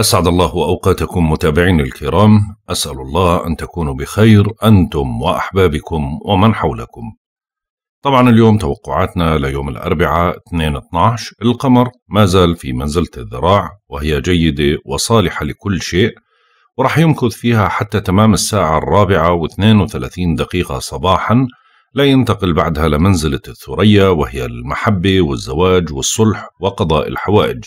أسعد الله أوقاتكم متابعين الكرام أسأل الله أن تكونوا بخير أنتم وأحبابكم ومن حولكم طبعا اليوم توقعاتنا ليوم الأربعاء 2-12 القمر ما زال في منزلة الذراع وهي جيدة وصالحة لكل شيء ورح يمكث فيها حتى تمام الساعة الرابعة و32 دقيقة صباحا لا ينتقل بعدها لمنزلة الثريا وهي المحبة والزواج والصلح وقضاء الحوائج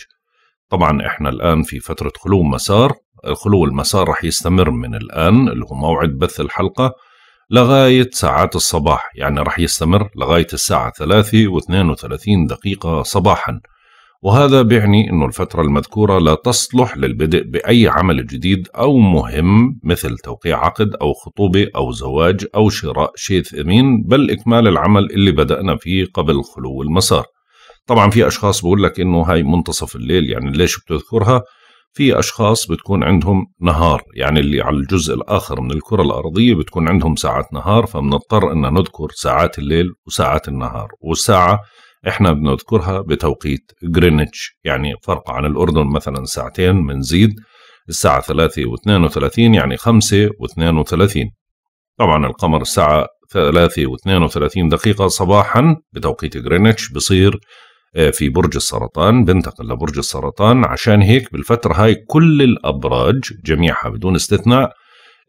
طبعا احنا الان في فتره خلو مسار خلو المسار رح يستمر من الان اللي هو موعد بث الحلقه لغاية ساعات الصباح يعني رح يستمر لغاية الساعة 3 و32 دقيقة صباحا وهذا بيعني أن الفترة المذكورة لا تصلح للبدء بأي عمل جديد أو مهم مثل توقيع عقد أو خطوبة أو زواج أو شراء شيء ثمين بل إكمال العمل اللي بدأنا فيه قبل خلو المسار طبعا في اشخاص بقول لك انه هاي منتصف الليل يعني ليش بتذكرها في اشخاص بتكون عندهم نهار يعني اللي على الجزء الاخر من الكره الارضيه بتكون عندهم ساعات نهار فبنضطر ان نذكر ساعات الليل وساعات النهار والساعه احنا بنذكرها بتوقيت جرينتش يعني فرق عن الاردن مثلا ساعتين بنزيد الساعة 3 و32 يعني 5 و32 طبعا القمر الساعة 3 و32 دقيقة صباحا بتوقيت جرينتش بصير آه، في برج السرطان بنتقل لبرج السرطان عشان هيك بالفترة هاي كل الأبراج جميعها بدون استثناء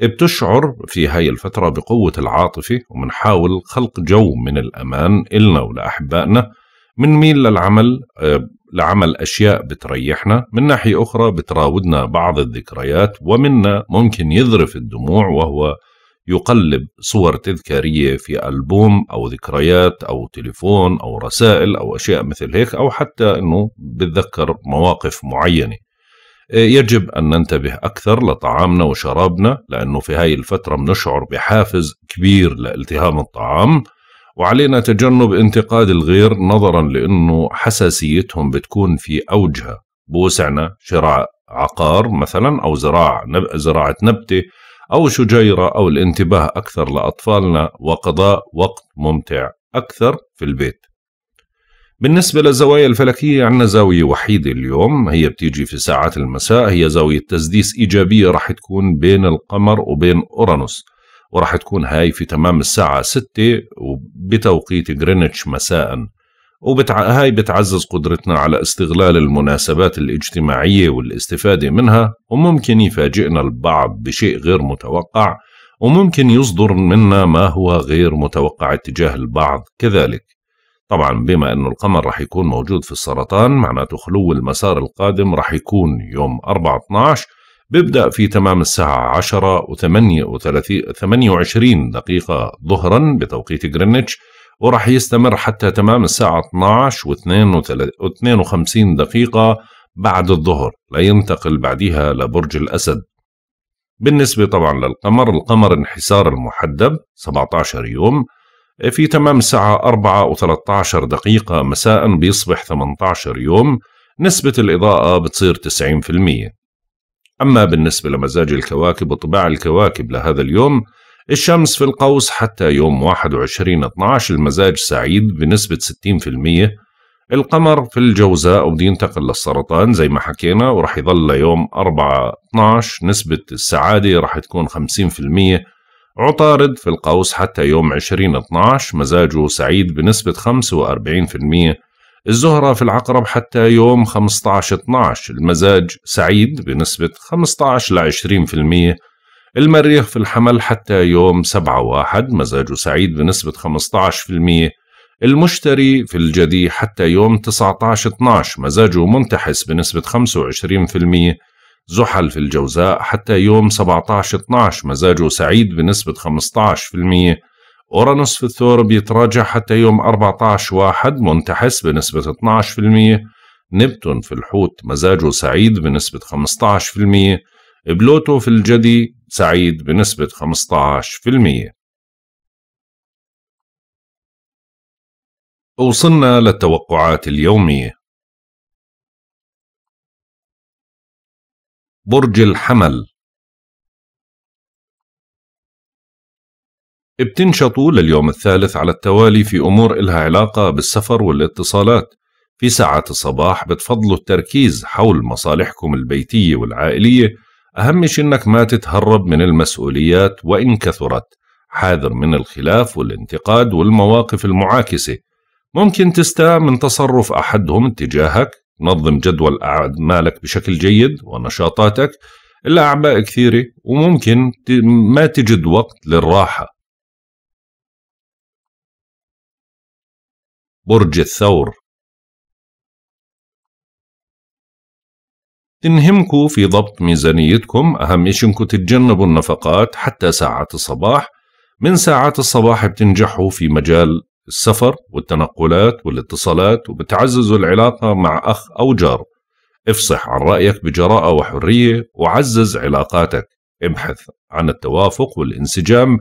بتشعر في هاي الفترة بقوة العاطفة ومنحاول خلق جو من الأمان إلنا ولأحبائنا ميل للعمل آه، لعمل أشياء بتريحنا من ناحية أخرى بتراودنا بعض الذكريات ومنا ممكن يذرف الدموع وهو يقلب صور تذكارية في ألبوم أو ذكريات أو تليفون أو رسائل أو أشياء مثل هيك أو حتى أنه بتذكر مواقف معينة إيه، يجب أن ننتبه أكثر لطعامنا وشرابنا لأنه في هاي الفترة بنشعر بحافز كبير لالتهام الطعام وعلينا تجنب انتقاد الغير نظرا لأنه حساسيتهم بتكون في أوجها بوسعنا شراء عقار مثلا أو زراعة زراعة نبتة أو شجيرة أو الانتباه أكثر لأطفالنا وقضاء وقت ممتع أكثر في البيت بالنسبة للزوايا الفلكية عندنا زاوية وحيدة اليوم هي بتيجي في ساعات المساء هي زاوية تسديس إيجابية راح تكون بين القمر وبين أورانوس وراح تكون هاي في تمام الساعة 6 بتوقيت جرينتش مساءً وبتع... هاي بتعزز قدرتنا على استغلال المناسبات الاجتماعية والاستفادة منها وممكن يفاجئنا البعض بشيء غير متوقع وممكن يصدر منا ما هو غير متوقع تجاه البعض كذلك طبعا بما أنه القمر رح يكون موجود في السرطان معناته خلو المسار القادم رح يكون يوم 4-12 بيبدأ في تمام الساعة 10 و 28 دقيقة ظهرا بتوقيت جرينتش وراح يستمر حتى تمام الساعة 12 و52 دقيقة بعد الظهر لينتقل بعدها لبرج الأسد بالنسبة طبعا للقمر القمر انحسار المحدب 17 يوم في تمام الساعة 4 و13 دقيقة مساء بيصبح 18 يوم نسبة الإضاءة بتصير 90% أما بالنسبة لمزاج الكواكب وطباع الكواكب لهذا اليوم الشمس في القوس حتى يوم 21/12 المزاج سعيد بنسبة 60% القمر في الجوزاء وبده ينتقل للسرطان زي ما حكينا وراح يظل ليوم 4/12 نسبة السعادة راح تكون 50% عطارد في القوس حتى يوم 20/12 مزاجه سعيد بنسبة 45% الزهرة في العقرب حتى يوم 15/12 المزاج سعيد بنسبة 15 ل 20% المريخ في الحمل حتى يوم 7 واحد مزاجه سعيد بنسبة 15% المشتري في الجدي حتى يوم 19 12 مزاجه منتحس بنسبة 25% زحل في الجوزاء حتى يوم 17 12 مزاجه سعيد بنسبة 15% أورانوس في الثور بيتراجع حتى يوم 14 واحد منتحس بنسبة 12% نبتون في الحوت مزاجه سعيد بنسبة 15% بلوتو في الجدي سعيد بنسبة 15% وصلنا للتوقعات اليومية برج الحمل بتنشطوا لليوم الثالث على التوالي في أمور إلها علاقة بالسفر والاتصالات في ساعات الصباح بتفضلوا التركيز حول مصالحكم البيتية والعائلية أهم شيء إنك ما تتهرب من المسؤوليات وإن كثرت حاذر من الخلاف والانتقاد والمواقف المعاكسة ممكن تستاء من تصرف أحدهم اتجاهك نظم جدول أعمالك بشكل جيد ونشاطاتك الأعباء كثيرة وممكن ما تجد وقت للراحة برج الثور تنهمكوا في ضبط ميزانيتكم أهم إشي إنكم تتجنبوا النفقات حتى ساعات الصباح من ساعات الصباح بتنجحوا في مجال السفر والتنقلات والاتصالات وبتعززوا العلاقة مع أخ أو جار افصح عن رأيك بجراءة وحرية وعزز علاقاتك ابحث عن التوافق والانسجام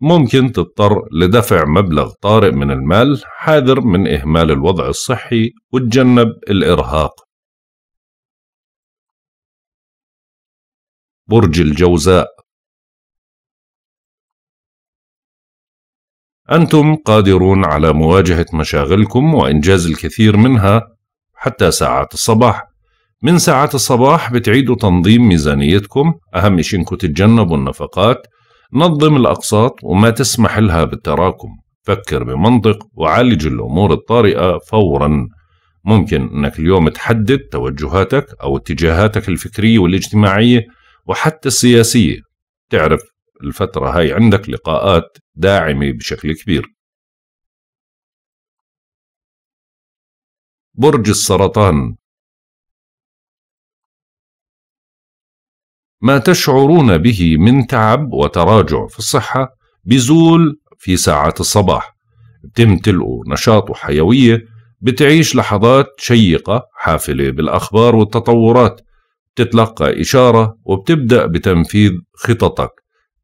ممكن تضطر لدفع مبلغ طارئ من المال حاذر من إهمال الوضع الصحي وتجنب الإرهاق برج الجوزاء أنتم قادرون على مواجهة مشاغلكم وإنجاز الكثير منها حتى ساعات الصباح من ساعات الصباح بتعيدوا تنظيم ميزانيتكم أهم شيء إنكم تتجنبوا النفقات نظم الأقساط وما تسمح لها بالتراكم فكر بمنطق وعالج الأمور الطارئة فورا ممكن أنك اليوم تحدد توجهاتك أو اتجاهاتك الفكرية والاجتماعية وحتى السياسية تعرف الفترة هاي عندك لقاءات داعمة بشكل كبير برج السرطان ما تشعرون به من تعب وتراجع في الصحة بزول في ساعات الصباح بتمتلئوا نشاط وحيوية بتعيش لحظات شيقة حافلة بالأخبار والتطورات بتتلقى إشارة وبتبدأ بتنفيذ خططك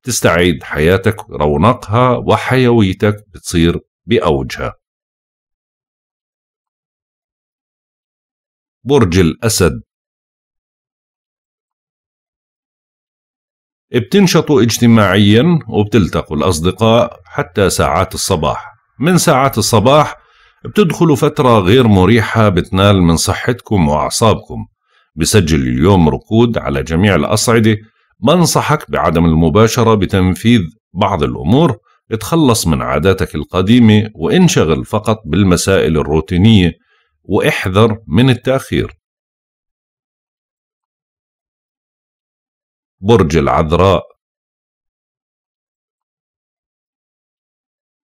تستعيد حياتك رونقها وحيويتك بتصير بأوجها برج الأسد بتنشطوا اجتماعيا وبتلتقوا الأصدقاء حتى ساعات الصباح من ساعات الصباح بتدخلوا فترة غير مريحة بتنال من صحتكم وأعصابكم بسجل اليوم ركود على جميع الأصعدة بنصحك بعدم المباشرة بتنفيذ بعض الأمور اتخلص من عاداتك القديمة وانشغل فقط بالمسائل الروتينية واحذر من التأخير برج العذراء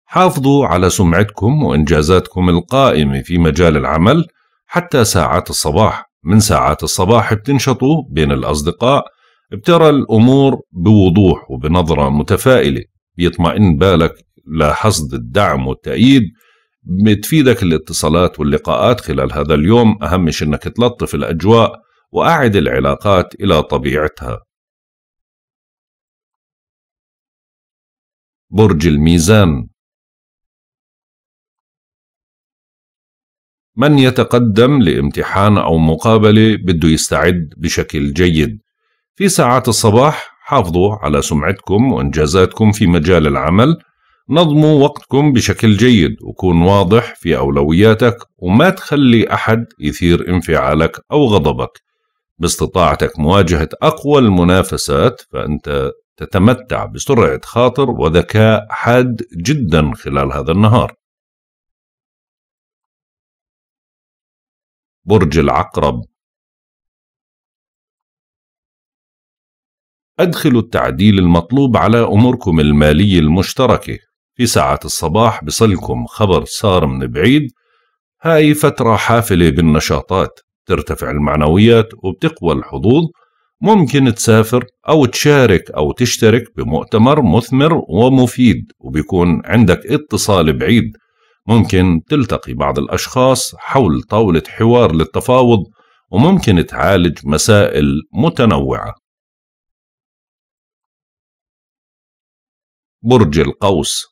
حافظوا على سمعتكم وإنجازاتكم القائمة في مجال العمل حتى ساعات الصباح من ساعات الصباح بتنشطوا بين الأصدقاء بترى الأمور بوضوح وبنظرة متفائلة بيطمئن بالك لحصد الدعم والتأييد بتفيدك الاتصالات واللقاءات خلال هذا اليوم أهم شيء أنك تلطف الأجواء وأعد العلاقات إلى طبيعتها برج الميزان من يتقدم لامتحان أو مقابلة بده يستعد بشكل جيد في ساعات الصباح حافظوا على سمعتكم وإنجازاتكم في مجال العمل نظموا وقتكم بشكل جيد وكون واضح في أولوياتك وما تخلي أحد يثير انفعالك أو غضبك باستطاعتك مواجهة أقوى المنافسات فأنت تتمتع بسرعة خاطر وذكاء حاد جدا خلال هذا النهار برج العقرب أدخلوا التعديل المطلوب على أموركم المالية المشتركة في ساعة الصباح بصلكم خبر صار من بعيد هاي فترة حافلة بالنشاطات ترتفع المعنويات وبتقوى الحظوظ ممكن تسافر أو تشارك أو تشترك بمؤتمر مثمر ومفيد وبيكون عندك اتصال بعيد ممكن تلتقي بعض الأشخاص حول طاولة حوار للتفاوض وممكن تعالج مسائل متنوعة برج القوس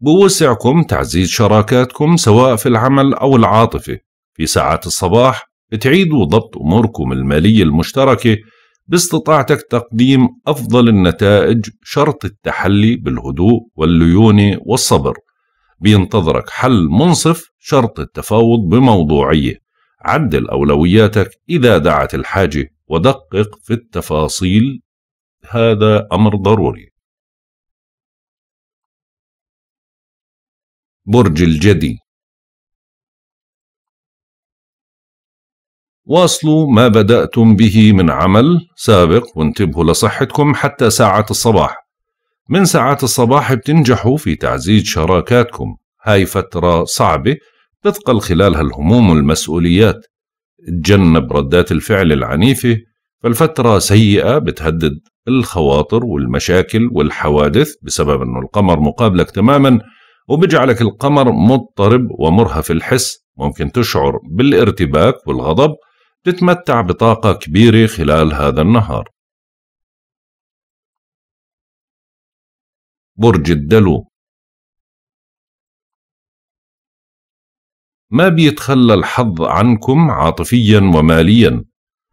بوسعكم تعزيز شراكاتكم سواء في العمل أو العاطفة في ساعات الصباح تعيدوا ضبط أموركم المالية المشتركة باستطاعتك تقديم أفضل النتائج شرط التحلي بالهدوء والليونة والصبر بينتظرك حل منصف شرط التفاوض بموضوعية عدل أولوياتك إذا دعت الحاجة ودقق في التفاصيل هذا أمر ضروري برج الجدي واصلوا ما بدأتم به من عمل سابق وانتبهوا لصحتكم حتى ساعات الصباح من ساعات الصباح بتنجحوا في تعزيز شراكاتكم هاي فترة صعبة تثقل خلالها الهموم والمسؤوليات تجنب ردات الفعل العنيفة فالفترة سيئة بتهدد الخواطر والمشاكل والحوادث بسبب أنه القمر مقابلك تماما وبجعلك القمر مضطرب ومرهف الحس ممكن تشعر بالارتباك والغضب تتمتع بطاقة كبيرة خلال هذا النهار برج الدلو ما بيتخلى الحظ عنكم عاطفيا وماليا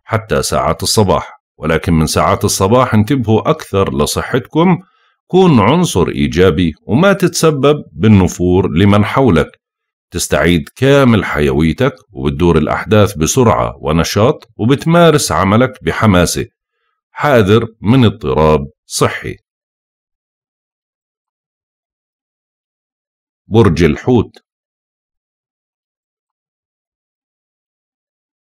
حتى ساعات الصباح ولكن من ساعات الصباح انتبهوا أكثر لصحتكم كون عنصر إيجابي وما تتسبب بالنفور لمن حولك تستعيد كامل حيويتك وبتدور الأحداث بسرعة ونشاط وبتمارس عملك بحماسة حاذر من اضطراب صحي برج الحوت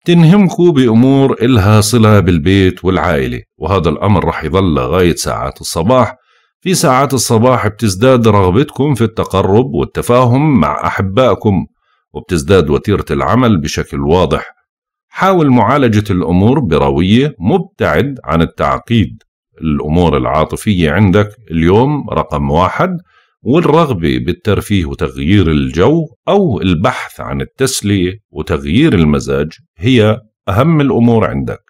تنهمكوا بأمور إلها صلة بالبيت والعائلة وهذا الأمر رح يظل لغاية ساعات الصباح في ساعات الصباح بتزداد رغبتكم في التقرب والتفاهم مع أحبائكم وبتزداد وتيرة العمل بشكل واضح حاول معالجة الأمور بروية مبتعد عن التعقيد الأمور العاطفية عندك اليوم رقم واحد والرغبة بالترفيه وتغيير الجو أو البحث عن التسلية وتغيير المزاج هي أهم الأمور عندك